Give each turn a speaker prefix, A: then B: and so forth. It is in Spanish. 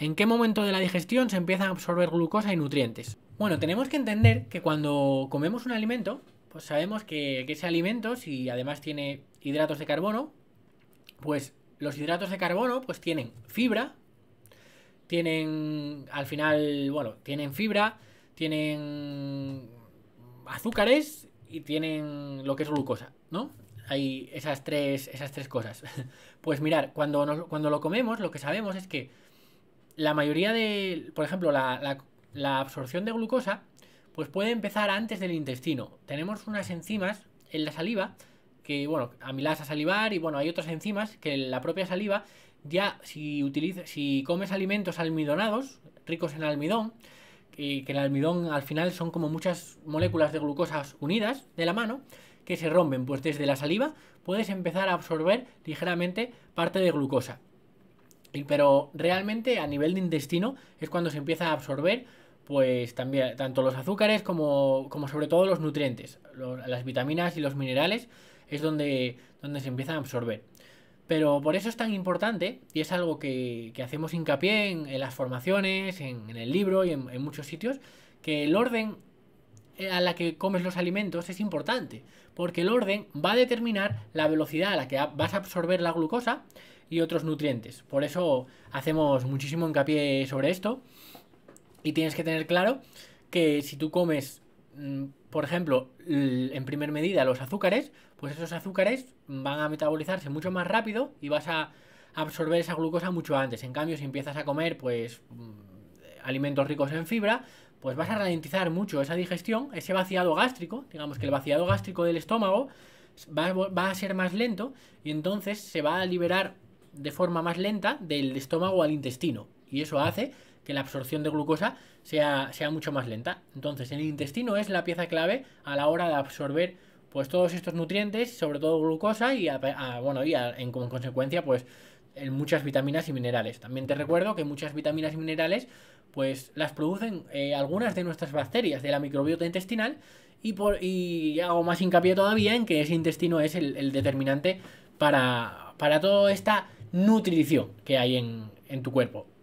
A: ¿En qué momento de la digestión se empieza a absorber glucosa y nutrientes? Bueno, tenemos que entender que cuando comemos un alimento, pues sabemos que, ese alimento, si además tiene hidratos de carbono, pues los hidratos de carbono pues tienen fibra, tienen al final, bueno, tienen fibra, tienen azúcares y tienen lo que es glucosa, ¿no? Hay esas tres, esas tres cosas. Pues mirar, cuando, cuando lo comemos, lo que sabemos es que la mayoría de, por ejemplo, la, absorción de glucosa, pues puede empezar antes del intestino. Tenemos unas enzimas en la saliva que, bueno, amilasa a salivar y, bueno, hay otras enzimas que la propia saliva ya si, utiliza, si comes alimentos almidonados, ricos en almidón, que, que el almidón al final son como muchas moléculas de glucosas unidas de la mano, que se rompen, pues desde la saliva puedes empezar a absorber ligeramente parte de glucosa pero realmente a nivel de intestino es cuando se empieza a absorber pues también tanto los azúcares como, sobre todo los nutrientes, las vitaminas y los minerales es donde, donde se empieza a absorber. Pero por eso es tan importante y es algo que, hacemos hincapié en, las formaciones, en, el libro y en, muchos sitios, que el orden eh, a la que comes los alimentos es importante, porque el orden va a determinar la velocidad a la que vas a absorber la glucosa y otros nutrientes. Por eso hacemos muchísimo hincapié sobre esto y tienes que tener claro que si tú comes, mm, por ejemplo, en primer medida los azúcares, pues esos azúcares van a metabolizarse mucho más rápido y vas a absorber esa glucosa mucho antes. En cambio, si empiezas a comer, pues mm, alimentos ricos en fibra, pues vas a ralentizar mucho esa digestión, ese vaciado gástrico, digamos que el vaciado gástrico del estómago va, a ser más lento y entonces se va a liberar de forma más lenta del estómago al intestino. Y eso hace que la absorción de glucosa sea, sea mucho más lenta. Entonces el intestino es la pieza clave a la hora de absorber pues todos estos nutrientes, sobre todo glucosa y a, bueno, y en, en consecuencia pues en muchas vitaminas y minerales. También te recuerdo que muchas vitaminas y minerales pues las producen eh, algunas de nuestras bacterias de la microbiota intestinal y, por, y hago más hincapié todavía en que ese intestino es el, el determinante para, para toda esta nutrición que hay en, en tu cuerpo.